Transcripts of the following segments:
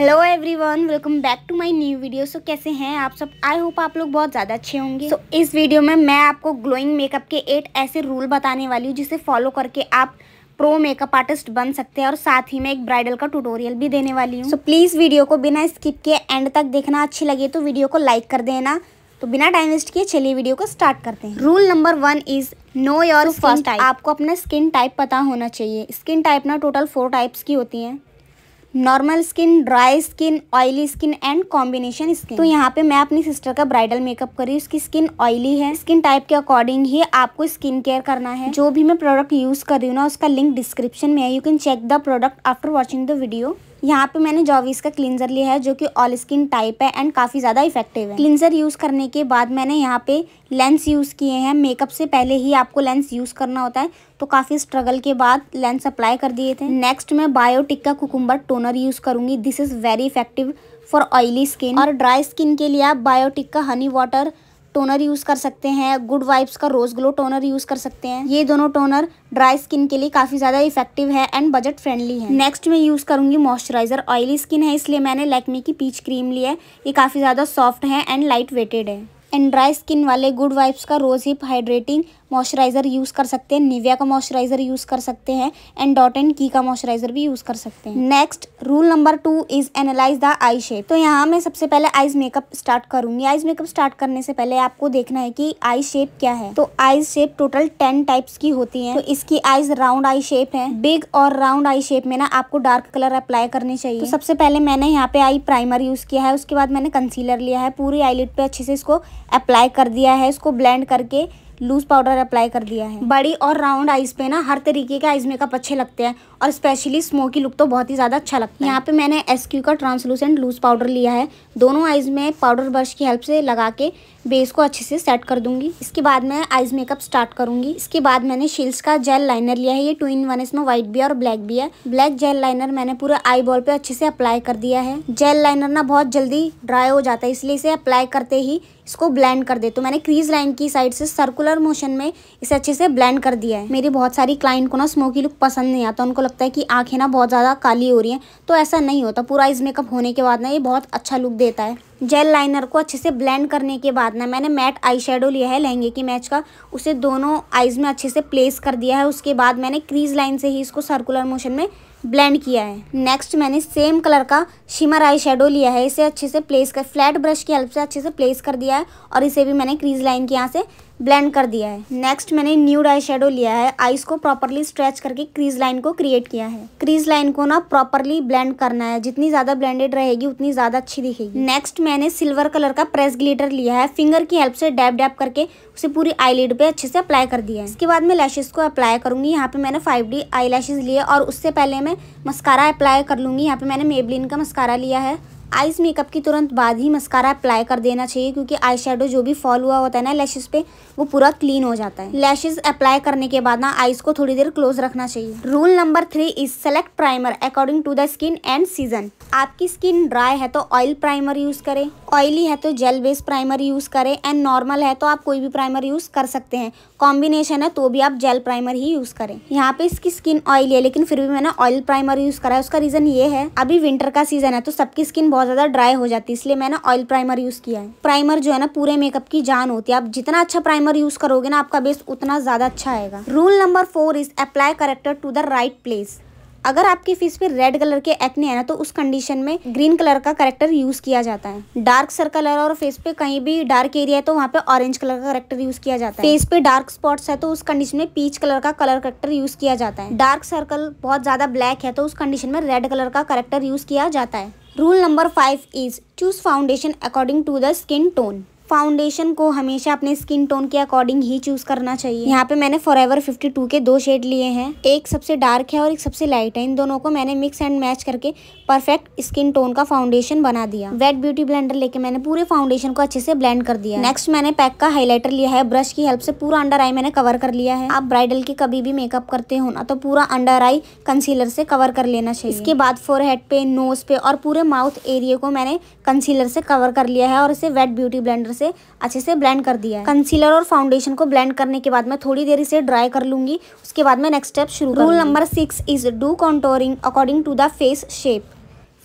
Hello everyone welcome back to my new video so कैसे हैं आप सब आई होप आप लोग बहुत ज़्यादा अच्छे होंगे सो so, इस वीडियो में मैं आपको ग्लोइंग मेकअप के एट ऐसे रूल बताने वाली हूँ जिसे फॉलो करके आप प्रो मेकअप आर्टिस्ट बन सकते हैं और साथ ही मैं एक ब्राइडल का ट्यूटोरियल भी देने वाली हूँ सो so, प्लीज़ वीडियो को बिना स्किप किए एंड तक देखना अच्छी लगे तो वीडियो को लाइक कर देना तो बिना टाइम वेस्ट किए चलिए वीडियो को स्टार्ट करते हैं rule number one is know your first type आपको अपना स्किन टाइप पता होना चाहिए स्किन टाइप ना टोटल फोर टाइप्स की होती हैं normal skin dry skin oily skin and combination skin तो यहाँ पे मैं अपनी सिस्टर का ब्राइडल मेकअप करी उसकी स्किन ऑयली है स्किन टाइप के अकॉर्डिंग ही आपको स्किन केयर करना है जो भी मैं प्रोडक्ट यूज कर रही हूँ ना उसका लिंक डिस्क्रिप्शन में है you can check the product after watching the video यहाँ पे मैंने जॉविस का क्लिनजर लिया है जो कि ऑल स्किन टाइप है एंड काफ़ी ज़्यादा इफेक्टिव है क्लिनजर यूज़ करने के बाद मैंने यहाँ पे लेंस यूज़ किए हैं मेकअप से पहले ही आपको लेंस यूज़ करना होता है तो काफ़ी स्ट्रगल के बाद लेंस अप्लाई कर दिए थे नेक्स्ट मैं बायोटिक का कुकुम्बर टोनर यूज़ करूँगी this is very effective for oily skin और ड्राई स्किन के लिए आप बायोटिक का हनी वाटर टोनर यूज़ कर सकते हैं गुड वाइब्स का रोज़ ग्लो टोनर यूज़ कर सकते हैं ये दोनों टोनर ड्राई स्किन के लिए काफ़ी ज़्यादा इफेक्टिव है एंड बजट फ्रेंडली है नेक्स्ट मैं यूज़ करूँगी मॉइस्चराइजर ऑयली स्किन है इसलिए मैंने लैक्मी की पीच क्रीम ली है ये काफ़ी ज़्यादा सॉफ्ट है एंड लाइट वेटेड है एंड ड्राई स्किन वाले गुड वाइब्स का rose hip hydrating moisturiser use कर सकते हैं निविया का मॉइस्चराइज़र यूज़ कर सकते हैं एंड डॉट एंड की का मॉइस्चराइज़र भी यूज़ कर सकते हैं next rule number two is analyse the eye shape तो यहाँ मैं सबसे पहले आइज मेकअप स्टार्ट करूँगी आइज मेकअप स्टार्ट करने से पहले आपको देखना है कि आई शेप क्या है तो eyes shape total ten types की होती है तो इसकी आइज राउंड आई शेप है बिग और राउंड आई शेप में ना आपको डार्क कलर अप्लाई करने चाहिए तो सबसे पहले मैंने यहाँ पे आई प्राइमर यूज़ किया है उसके बाद मैंने कंसीलर लिया है पूरी आईलिट पे अच्छे से इसको अप्लाई कर दिया है इसको ब्लेंड करके लूज पाउडर अप्लाई कर दिया है बड़ी और राउंड आइज पे ना हर तरीके के आइज मेकअप अच्छे लगते हैं और स्पेशली स्मोकी लुक तो बहुत ही ज़्यादा अच्छा लगता है यहाँ पे मैंने एस का ट्रांसलूसेंट लूज पाउडर लिया है दोनों आइज में पाउडर ब्रश की हेल्प से लगा के बेस को अच्छे से सेट कर दूंगी इसके बाद मैं आइज़ मेकअप स्टार्ट करूंगी इसके बाद मैंने शील्स का जेल लाइनर लिया है ये टू इन वन इसमें व्हाइट भी है और ब्लैक भी है ब्लैक जेल लाइनर मैंने पूरे आई बॉल पे अच्छे से अप्लाई कर दिया है जेल लाइनर ना बहुत जल्दी ड्राई हो जाता है इसलिए इसे अप्लाई करते ही इसको ब्लेंड कर दे तो मैंने क्रीज लाइन की साइड से सर्कुलर मोशन में इसे अच्छे से ब्लेंड कर दिया है मेरी बहुत सारी क्लाइंट को ना स्मोकी लुक पसंद नहीं आता उनको लगता है कि आंखें ना बहुत ज़्यादा काली हो रही हैं तो ऐसा नहीं होता पूरा आइज मेकअप होने के बाद ना ये बहुत अच्छा लुक देता है जेल लाइनर को अच्छे से ब्लेंड करने के बाद ना मैंने मैट आई शेडो लिया है लहंगे की मैच का उसे दोनों आइज़ में अच्छे से प्लेस कर दिया है उसके बाद मैंने क्रीज लाइन से ही इसको सर्कुलर मोशन में ब्लेंड किया है नेक्स्ट मैंने सेम कलर का शिमर आई शेडो लिया है इसे अच्छे से प्लेस कर फ्लैट ब्रश की हेल्प से अच्छे से प्लेस कर दिया है और इसे भी मैंने क्रीज लाइन के यहाँ से ब्लेंड कर दिया है नेक्स्ट मैंने न्यूड आई शेडो लिया है आईज को प्रॉपरली स्ट्रेच करके क्रीज लाइन को क्रिएट किया है क्रीज लाइन को ना प्रॉपरली ब्लेंड करना है जितनी ज़्यादा ब्लेंडेड रहेगी उतनी ज़्यादा अच्छी दिखेगी नेक्स्ट मैंने सिल्वर कलर का प्रेस ग्लिटर लिया है फिंगर की हेल्प से डैप डैप करके उसे पूरी आई पे अच्छे से अप्लाई कर दिया है इसके बाद मैं लैशेज को अप्लाई करूंगी यहाँ पे मैंने फाइव डी आई लिए और उससे पहले मैं मस्कारा अप्लाई कर लूंगी यहाँ पे मैंने मेबलिन का मस्कारा लिया है आइस मेकअप की तुरंत बाद ही मस्कारा अप्लाई कर देना चाहिए क्योंकि आई शेडो जो भी फॉल हुआ होता है ना लैशेज़ पे वो पूरा क्लीन हो जाता है लैशेज़ अप्लाई करने के बाद ना आइस को थोड़ी देर क्लोज रखना चाहिए rule number three is select primer according to the skin and season आपकी स्किन ड्राई है तो ऑयल प्राइमर यूज़ करें ऑयली है तो जेल बेस्ड प्राइमर यूज़ करें एंड नॉर्मल है तो आप कोई भी प्राइमर यूज़ कर सकते हैं कॉम्बिनेशन है तो भी आप जेल प्राइमर ही यूज़ करें यहाँ पे इसकी स्किन ऑयली है लेकिन फिर भी मैंने ऑयल प्राइमर यूज़ करा है उसका रीज़न ये है अभी विंटर का सीज़न है तो सबकी स्किन बहुत बहुत ज़्यादा ड्राई हो जाती है इसलिए मैंने ऑयल प्राइमर यूज़ किया है प्राइमर जो है ना पूरे मेकअप की जान होती है आप जितना अच्छा प्राइमर यूज़ करोगे ना आपका बेस उतना ज़्यादा अच्छा आएगा rule number four is apply corrector to the right place अगर आपकी फेस पे रेड कलर के एक्ने है ना तो उस कंडीशन में ग्रीन कलर का करेक्टर यूज किया जाता है डार्क सर्कल है और फेस पे कहीं भी डार्क एरिया है तो वहाँ पे ऑरेंज कलर का करेक्टर यूज किया जाता है फेस पे डार्क स्पॉट्स है तो उस कंडीशन में पीच कलर का कलर करेक्टर यूज किया जाता है डार्क सर्कल बहुत ज्यादा ब्लैक है तो उस कंडीशन में रेड कलर का करेक्टर यूज किया जाता है Rule number 5 is choose foundation according to the skin tone. Foundation को हमेशा अपने स्किन टोन के अकॉर्डिंग ही चूज करना चाहिए यहाँ पे मैंने फॉर एवर के दो शेड लिए हैं एक सबसे डार्क है और एक सबसे लाइट है इन दोनों को मैंने मिक्स एंड मैच करके परफेक्ट स्किन टोन का फाउंडेशन बना दिया वेट ब्यूटी ब्लेंडर लेके मैंने पूरे फाउंडेशन को अच्छे से ब्लेंड कर दिया नेक्स्ट मैंने पैक का हाईलाइटर लिया है ब्रश की हेल्प से पूरा अंडर आई मैंने कवर कर लिया है आप ब्राइडल के कभी भी मेकअप करते हो ना तो पूरा अंडर आई कंसीलर से कवर कर लेना चाहिए इसके बाद फोर हेड पे नोज पे और पूरे माउथ एरिया को मैंने कंसीलर से कवर कर लिया है और इसे वेट ब्यूटी ब्लेंडर से अच्छे से ब्लेंड कर दिया है कंसीलर और फाउंडेशन को ब्लेंड करने के बाद मैं थोड़ी देर इसे ड्राई कर लूंगी उसके बाद मैं नेक्स्ट स्टेप शुरू rule number six is do contouring according to the face shape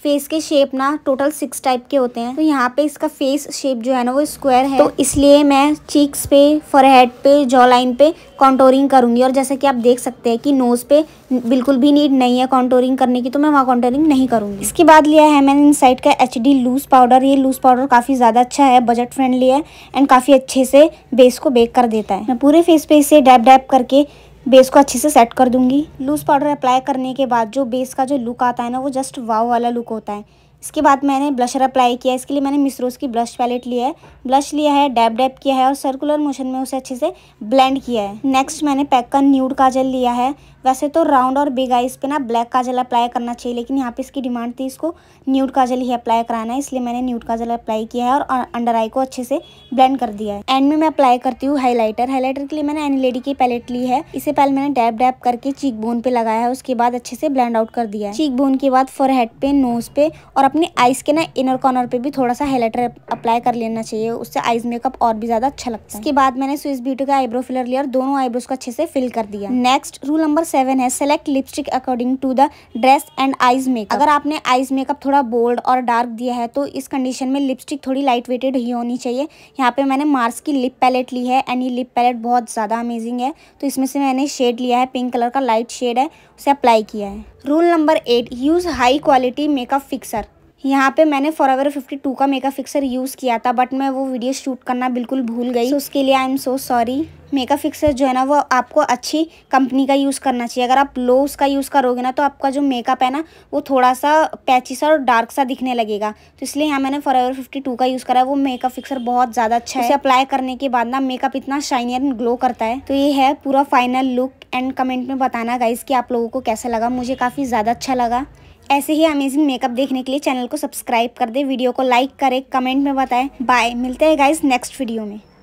face के शेप ना टोटल सिक्स टाइप के होते हैं तो यहाँ पे इसका फेस शेप जो है ना वो स्क्वायर है तो इसलिए मैं चीक्स पे फॉरहेड पे जॉ लाइन पे कॉन्टोरिंग करूंगी और जैसा कि आप देख सकते हैं कि नोज़ पे बिल्कुल भी नीड नहीं है कॉन्टोरिंग करने की तो मैं वहाँ कॉन्टोरिंग नहीं करूंगी इसके बाद लिया है मैंने इन साइड का एच लूज़ पाउडर ये लूज़ पाउडर काफ़ी ज़्यादा अच्छा है बजट फ्रेंडली है एंड काफ़ी अच्छे से बेस को बेक कर देता है मैं पूरे फेस पे इसे डैप डैप करके बेस को अच्छे से सेट कर दूंगी लूज़ पाउडर अप्लाई करने के बाद जो बेस का जो लुक आता है ना वो जस्ट वाव वाला लुक होता है इसके बाद मैंने ब्लशर अप्लाई किया इसके लिए मैंने मिसरोज़ की ब्लश पैलेट लिया है ब्लश लिया है डैप डैप किया है और सर्कुलर मोशन में उसे अच्छे से ब्लेंड किया है नेक्स्ट मैंने पैक का न्यूड काजल लिया है वैसे तो राउंड और बिग आइज पे ना ब्लैक काजल अप्लाई करना चाहिए लेकिन यहाँ पे इसकी डिमांड थी इसको न्यूट काजल ही अप्लाई कराना है इसलिए मैंने न्यूट काजल अप्लाई किया है और अंडर आई को अच्छे से ब्लेंड कर दिया है एंड में मैं अप्लाई करती हूँ हाईलाइटर हाईलाइटर के लिए मैंने एनी लेडी की पैलेट ली है इसे पहले मैंने डैप डैप करके चीक बोन पे लगाया है उसके बाद अच्छे से ब्लैंड आउट कर दिया है चीक बोन के बाद फोर पे नोज पे और अपने आइज के ना इनर कॉर्नर पे भी थोड़ा सा हाईलाइटर अप्लाई कर लेना चाहिए उससे आइज मेकअप और भी ज्यादा अच्छा लगता है इसके बाद मैंने स्विस ब्यूटी का आईब्रो फिलर लिया और दोनों आईब्रोज को अच्छे से फिल कर दिया नेक्स्ट रूल नंबर सेवन है select lipstick according to the dress and eyes makeup अगर आपने आइज मेकअप थोड़ा बोल्ड और डार्क दिया है तो इस कंडीशन में लिपस्टिक थोड़ी लाइट वेटेड ही होनी चाहिए यहाँ पे मैंने मार्स की लिप पैलेट ली है एंड ये लिप पैलेट बहुत ज़्यादा अमेजिंग है तो इसमें से मैंने शेड लिया है पिंक कलर का लाइट शेड है उसे अप्लाई किया है rule number eight use high quality makeup fixer यहाँ पे मैंने फिफ्टी 52 का मेगा फिक्सर यूज़ किया था बट मैं वो वीडियो शूट करना बिल्कुल भूल गई so, उसके लिए I am so sorry mega fixer जो है ना वो आपको अच्छी कंपनी का यूज़ करना चाहिए अगर आप लो उसका यूज़ करोगे ना तो आपका जो मेकअप है ना वो थोड़ा सा पैची सा और डार्क सा दिखने लगेगा तो इसलिए यहाँ मैंने फिफ्टी 52 का यूज़ करा है वो मेकअप फिक्सर बहुत ज़्यादा अच्छा है उसे अप्लाई करने के बाद ना मेकअप इतना शाइनी एंड ग्लो करता है तो ये है पूरा फाइनल लुक एंड कमेंट में बताना गाइज कि आप लोगों को कैसा लगा मुझे काफ़ी ज़्यादा अच्छा लगा ऐसे ही अमेजिंग मेकअप देखने के लिए चैनल को सब्सक्राइब कर दे वीडियो को लाइक करें कमेंट में बताएं बाय मिलते हैं गाइज नेक्स्ट वीडियो में